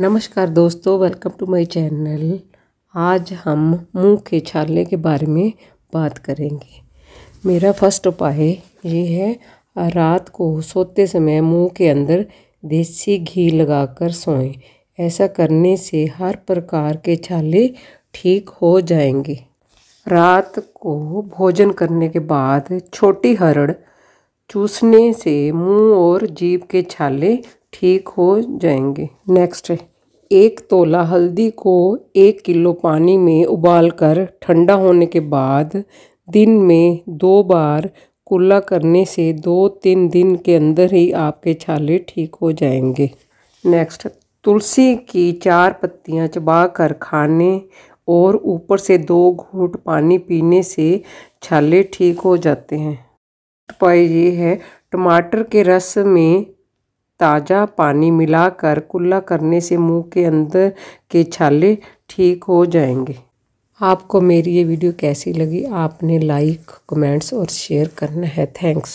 नमस्कार दोस्तों welcome to my channel आज हम मुंह के छाले के बारे में बात करेंगे मेरा फर्स्ट उपाय ये है रात को सोते समय मुंह के अंदर देसी घी लगाकर सोएं ऐसा करने से हर प्रकार के छाले ठीक हो जाएंगे रात को भोजन करने के बाद छोटी हरड़ चूसने से मुंह और जीभ के छाले ठीक हो जाएंगे नेक्स्ट है एक तोला हल्दी को एक किलो पानी में उबालकर ठंडा होने के बाद दिन में दो बार कुल्ला करने से दो तीन दिन के अंदर ही आपके छाले ठीक हो जाएंगे नेक्स्ट तुलसी की चार पत्तियां चबा कर खाने और ऊपर से दो घूट पानी पीने से छाले ठीक हो जाते हैं उपाय ये है टमाटर के रस में ताज़ा पानी मिलाकर कुल्ला करने से मुंह के अंदर के छाले ठीक हो जाएंगे आपको मेरी ये वीडियो कैसी लगी आपने लाइक कमेंट्स और शेयर करना है थैंक्स